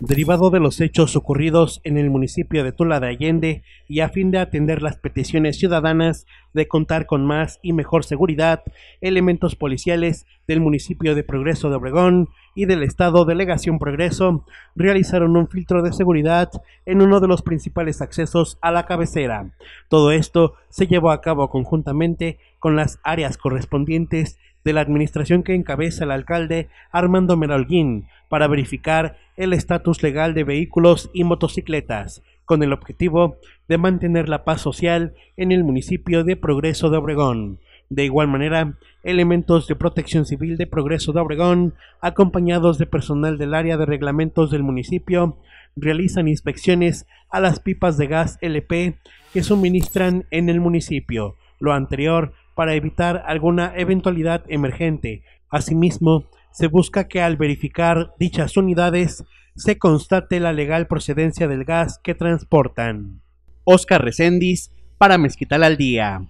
derivado de los hechos ocurridos en el municipio de Tula de Allende y a fin de atender las peticiones ciudadanas de contar con más y mejor seguridad, elementos policiales del municipio de Progreso de Obregón y del estado Delegación Progreso realizaron un filtro de seguridad en uno de los principales accesos a la cabecera. Todo esto se llevó a cabo conjuntamente con las áreas correspondientes de la administración que encabeza el alcalde Armando Merolguín para verificar el estatus legal de vehículos y motocicletas, con el objetivo de mantener la paz social en el municipio de Progreso de Obregón. De igual manera, elementos de protección civil de Progreso de Obregón, acompañados de personal del área de reglamentos del municipio, realizan inspecciones a las pipas de gas LP que suministran en el municipio. Lo anterior para evitar alguna eventualidad emergente. Asimismo, se busca que al verificar dichas unidades se constate la legal procedencia del gas que transportan. Oscar Recendis para Mezquital al Día.